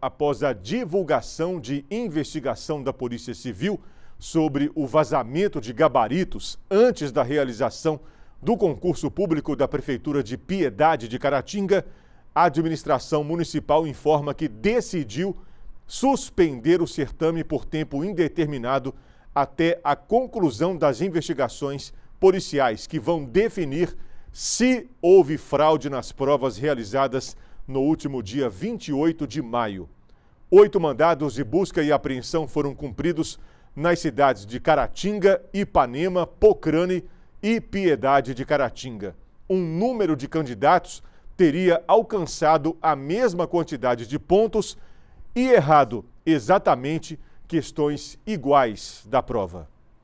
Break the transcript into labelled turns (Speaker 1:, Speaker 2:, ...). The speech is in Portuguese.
Speaker 1: Após a divulgação de investigação da Polícia Civil sobre o vazamento de gabaritos antes da realização do concurso público da Prefeitura de Piedade de Caratinga, a administração municipal informa que decidiu suspender o certame por tempo indeterminado até a conclusão das investigações policiais, que vão definir se houve fraude nas provas realizadas no último dia 28 de maio. Oito mandados de busca e apreensão foram cumpridos nas cidades de Caratinga, Ipanema, Pocrane e Piedade de Caratinga. Um número de candidatos teria alcançado a mesma quantidade de pontos e errado exatamente questões iguais da prova.